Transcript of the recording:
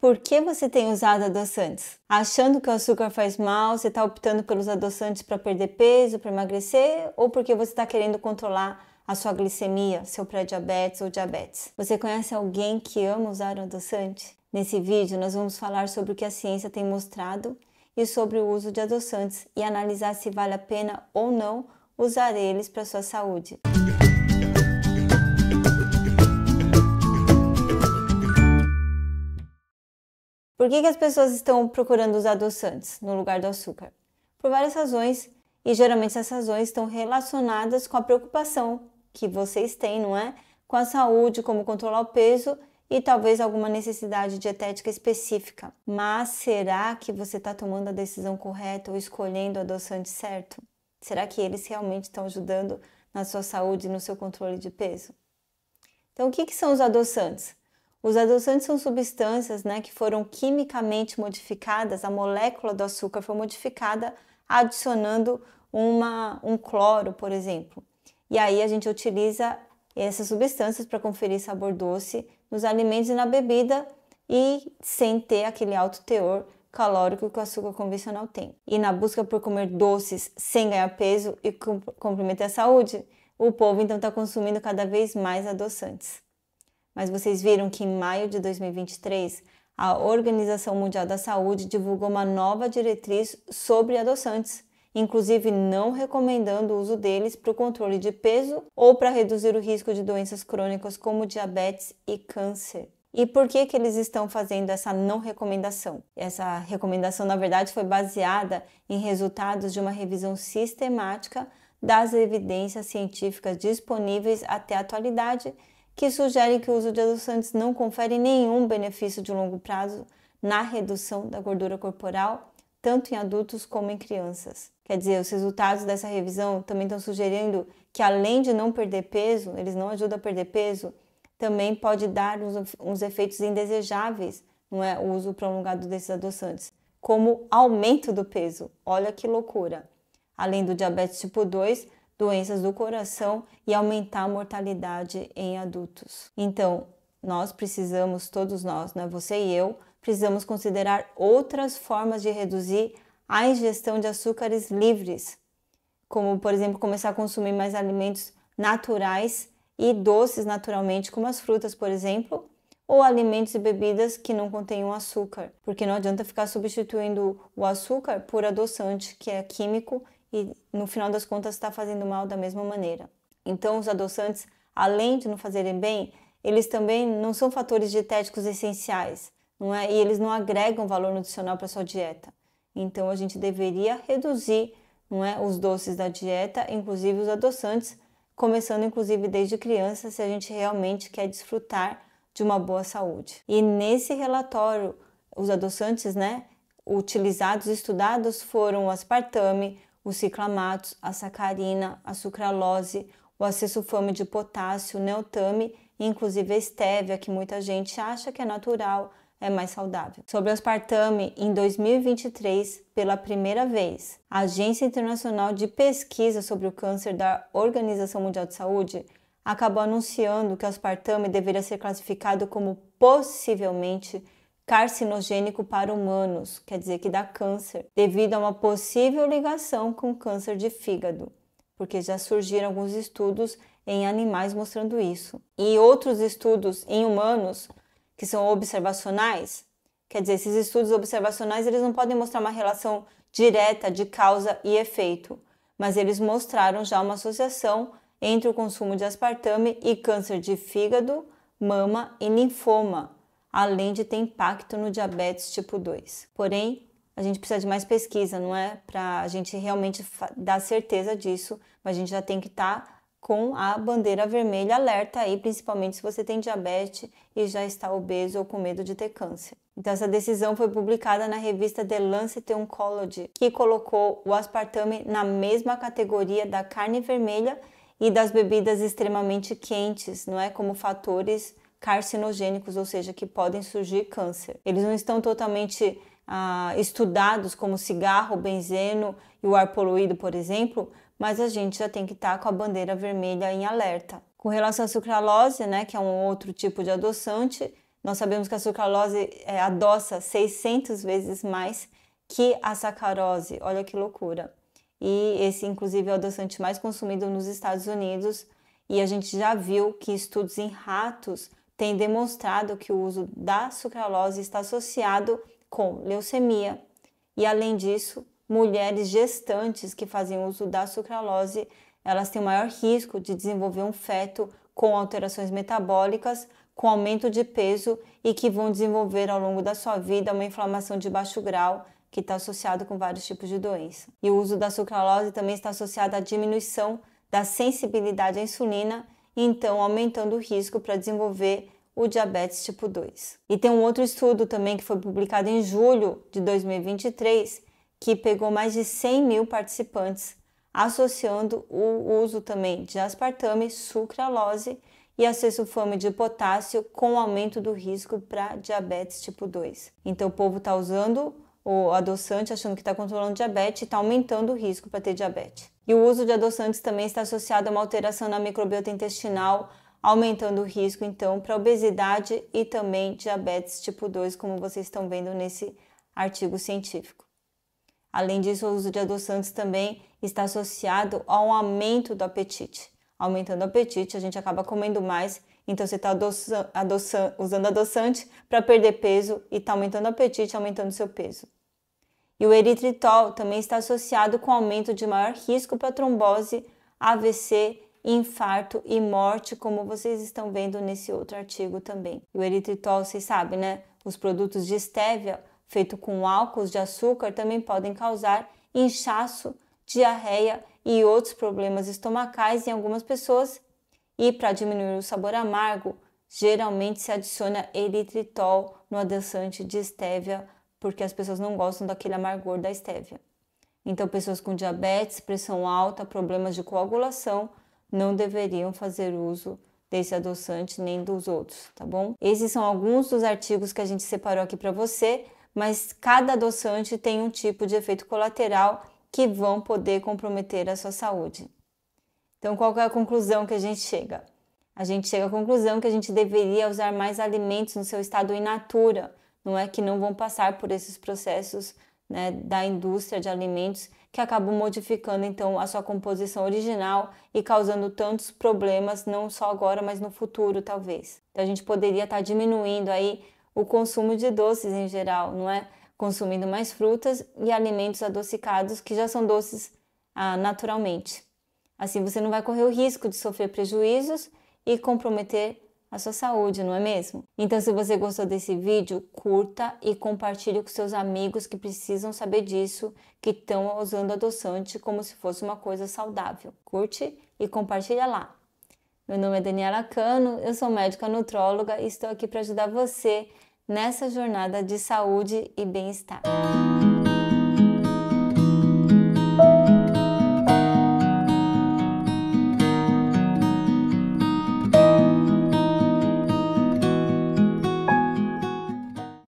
Por que você tem usado adoçantes? Achando que o açúcar faz mal, você está optando pelos adoçantes para perder peso, para emagrecer, ou porque você está querendo controlar a sua glicemia, seu pré-diabetes ou diabetes? Você conhece alguém que ama usar um adoçante? Nesse vídeo, nós vamos falar sobre o que a ciência tem mostrado e sobre o uso de adoçantes e analisar se vale a pena ou não usar eles para sua saúde. Por que, que as pessoas estão procurando os adoçantes no lugar do açúcar? Por várias razões, e geralmente essas razões estão relacionadas com a preocupação que vocês têm, não é? Com a saúde, como controlar o peso e talvez alguma necessidade dietética específica. Mas será que você está tomando a decisão correta ou escolhendo o adoçante certo? Será que eles realmente estão ajudando na sua saúde e no seu controle de peso? Então, o que, que são os adoçantes? Os adoçantes são substâncias né, que foram quimicamente modificadas, a molécula do açúcar foi modificada adicionando uma, um cloro, por exemplo. E aí a gente utiliza essas substâncias para conferir sabor doce nos alimentos e na bebida e sem ter aquele alto teor calórico que o açúcar convencional tem. E na busca por comer doces sem ganhar peso e comprometer a saúde, o povo então está consumindo cada vez mais adoçantes. Mas vocês viram que em maio de 2023, a Organização Mundial da Saúde divulgou uma nova diretriz sobre adoçantes, inclusive não recomendando o uso deles para o controle de peso ou para reduzir o risco de doenças crônicas como diabetes e câncer. E por que, que eles estão fazendo essa não recomendação? Essa recomendação, na verdade, foi baseada em resultados de uma revisão sistemática das evidências científicas disponíveis até a atualidade que sugerem que o uso de adoçantes não confere nenhum benefício de longo prazo na redução da gordura corporal, tanto em adultos como em crianças. Quer dizer, os resultados dessa revisão também estão sugerindo que, além de não perder peso, eles não ajudam a perder peso, também pode dar uns, uns efeitos indesejáveis não é, o uso prolongado desses adoçantes, como aumento do peso. Olha que loucura! Além do diabetes tipo 2, doenças do coração e aumentar a mortalidade em adultos. Então, nós precisamos, todos nós, né, você e eu, precisamos considerar outras formas de reduzir a ingestão de açúcares livres, como, por exemplo, começar a consumir mais alimentos naturais e doces naturalmente, como as frutas, por exemplo, ou alimentos e bebidas que não contenham açúcar, porque não adianta ficar substituindo o açúcar por adoçante, que é químico e no final das contas está fazendo mal da mesma maneira. Então, os adoçantes, além de não fazerem bem, eles também não são fatores dietéticos essenciais, não é? E eles não agregam valor nutricional para sua dieta. Então, a gente deveria reduzir, não é, os doces da dieta, inclusive os adoçantes, começando inclusive desde criança, se a gente realmente quer desfrutar de uma boa saúde. E nesse relatório, os adoçantes, né, utilizados, estudados foram o aspartame, os ciclamatos, a sacarina, a sucralose, o acessulfame de potássio, o neotame, inclusive a estévia, que muita gente acha que é natural, é mais saudável. Sobre o aspartame, em 2023, pela primeira vez, a Agência Internacional de Pesquisa sobre o Câncer da Organização Mundial de Saúde acabou anunciando que o aspartame deveria ser classificado como possivelmente carcinogênico para humanos, quer dizer que dá câncer, devido a uma possível ligação com câncer de fígado, porque já surgiram alguns estudos em animais mostrando isso. E outros estudos em humanos, que são observacionais, quer dizer, esses estudos observacionais eles não podem mostrar uma relação direta de causa e efeito, mas eles mostraram já uma associação entre o consumo de aspartame e câncer de fígado, mama e linfoma, além de ter impacto no diabetes tipo 2. Porém, a gente precisa de mais pesquisa, não é? Para a gente realmente dar certeza disso, mas a gente já tem que estar tá com a bandeira vermelha alerta aí, principalmente se você tem diabetes e já está obeso ou com medo de ter câncer. Então essa decisão foi publicada na revista The Lancet Oncology, que colocou o aspartame na mesma categoria da carne vermelha e das bebidas extremamente quentes, não é como fatores carcinogênicos, ou seja, que podem surgir câncer. Eles não estão totalmente ah, estudados como cigarro, benzeno e o ar poluído, por exemplo, mas a gente já tem que estar tá com a bandeira vermelha em alerta. Com relação à sucralose, né, que é um outro tipo de adoçante, nós sabemos que a sucralose é, adoça 600 vezes mais que a sacarose. Olha que loucura. E esse, inclusive, é o adoçante mais consumido nos Estados Unidos. E a gente já viu que estudos em ratos tem demonstrado que o uso da sucralose está associado com leucemia e, além disso, mulheres gestantes que fazem uso da sucralose elas têm maior risco de desenvolver um feto com alterações metabólicas, com aumento de peso e que vão desenvolver ao longo da sua vida uma inflamação de baixo grau que está associado com vários tipos de doença. E o uso da sucralose também está associado à diminuição da sensibilidade à insulina então aumentando o risco para desenvolver o diabetes tipo 2. E tem um outro estudo também que foi publicado em julho de 2023 que pegou mais de 100 mil participantes, associando o uso também de aspartame, sucralose e acessulfame de potássio com aumento do risco para diabetes tipo 2. Então o povo está usando o adoçante achando que está controlando diabetes e está aumentando o risco para ter diabetes. E o uso de adoçantes também está associado a uma alteração na microbiota intestinal, aumentando o risco então para obesidade e também diabetes tipo 2, como vocês estão vendo nesse artigo científico. Além disso, o uso de adoçantes também está associado ao aumento do apetite. Aumentando o apetite, a gente acaba comendo mais então você está adoça, usando adoçante para perder peso e está aumentando o apetite, aumentando seu peso. E o eritritol também está associado com aumento de maior risco para trombose, AVC, infarto e morte, como vocês estão vendo nesse outro artigo também. E o eritritol, vocês sabem, né? Os produtos de estévia feito com álcool de açúcar também podem causar inchaço, diarreia e outros problemas estomacais em algumas pessoas e para diminuir o sabor amargo, geralmente se adiciona eritritol no adoçante de estévia, porque as pessoas não gostam daquele amargor da estévia. Então, pessoas com diabetes, pressão alta, problemas de coagulação não deveriam fazer uso desse adoçante nem dos outros, tá bom? Esses são alguns dos artigos que a gente separou aqui para você, mas cada adoçante tem um tipo de efeito colateral que vão poder comprometer a sua saúde. Então, qual é a conclusão que a gente chega? A gente chega à conclusão que a gente deveria usar mais alimentos no seu estado in natura, não é que não vão passar por esses processos né, da indústria de alimentos que acabam modificando então a sua composição original e causando tantos problemas não só agora, mas no futuro talvez. Então a gente poderia estar tá diminuindo aí o consumo de doces em geral, não é? Consumindo mais frutas e alimentos adocicados que já são doces ah, naturalmente. Assim você não vai correr o risco de sofrer prejuízos e comprometer a sua saúde, não é mesmo? Então, se você gostou desse vídeo, curta e compartilhe com seus amigos que precisam saber disso, que estão usando adoçante como se fosse uma coisa saudável. Curte e compartilha lá. Meu nome é Daniela Cano, eu sou médica nutróloga e estou aqui para ajudar você nessa jornada de saúde e bem-estar.